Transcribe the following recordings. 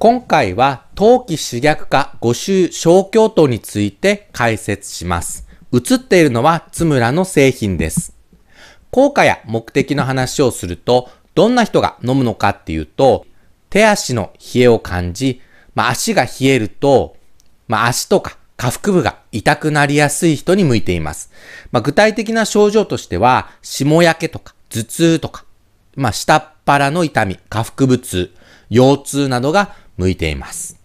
今回は冬季主逆化5周小京都について解説します。映っているのは津村の製品です。効果や目的の話をすると、どんな人が飲むのかっていうと、手足の冷えを感じ、まあ、足が冷えると、まあ、足とか下腹部が痛くなりやすい人に向いています。まあ、具体的な症状としては、霜焼けとか頭痛とか、まあ、下っ腹の痛み、下腹部痛、腰痛などが向いています。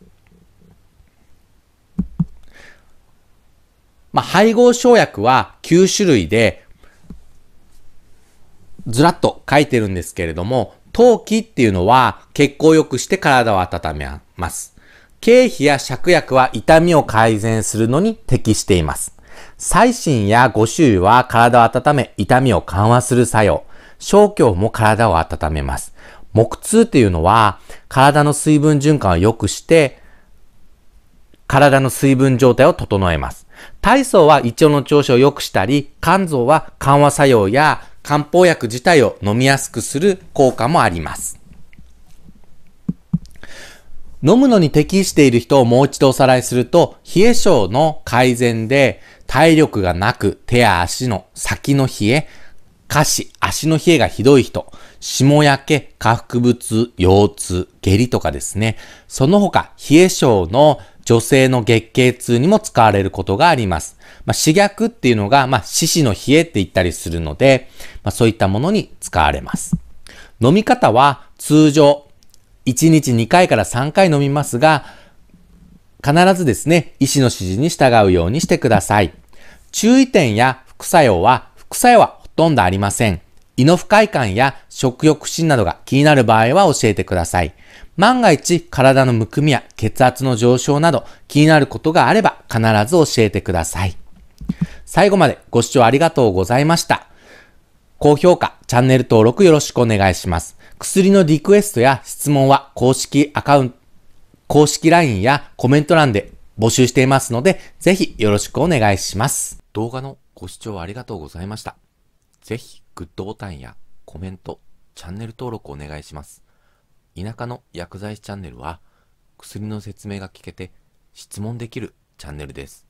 まあ、配合生薬は9種類で、ずらっと書いてるんですけれども、陶器っていうのは血行を良くして体を温めます。経費や芍薬は痛みを改善するのに適しています。細心や五臭は体を温め、痛みを緩和する作用。消去も体を温めます。木痛っていうのは体の水分循環を良くして、体の水分状態を整えます。体操は胃腸の調子を良くしたり、肝臓は緩和作用や漢方薬自体を飲みやすくする効果もあります。飲むのに適している人をもう一度おさらいすると、冷え症の改善で体力がなく手や足の先の冷え、下肢、足の冷えがひどい人、霜焼け、下腹部腰痛、下痢とかですね。その他、冷え症の女性の月経痛にも使われることがあります。まあ、死逆っていうのが、まあ、四肢の冷えって言ったりするので、まあ、そういったものに使われます。飲み方は通常、1日2回から3回飲みますが、必ずですね、医師の指示に従うようにしてください。注意点や副作用は、副作用はとんどありません。胃の不快感や食欲不振などが気になる場合は教えてください。万が一、体のむくみや血圧の上昇など気になることがあれば必ず教えてください。最後までご視聴ありがとうございました。高評価、チャンネル登録よろしくお願いします。薬のリクエストや質問は公式アカウント、公式 LINE やコメント欄で募集していますので、ぜひよろしくお願いします。動画のご視聴ありがとうございました。ぜひグッドボタンやコメント、チャンネル登録お願いします。田舎の薬剤師チャンネルは薬の説明が聞けて質問できるチャンネルです。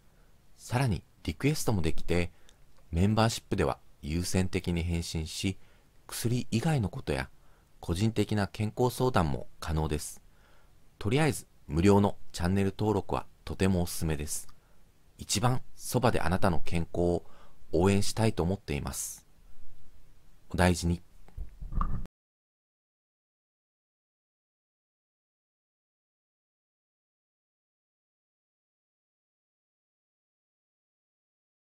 さらにリクエストもできてメンバーシップでは優先的に返信し薬以外のことや個人的な健康相談も可能です。とりあえず無料のチャンネル登録はとてもおすすめです。一番そばであなたの健康を応援したいと思っています。大事に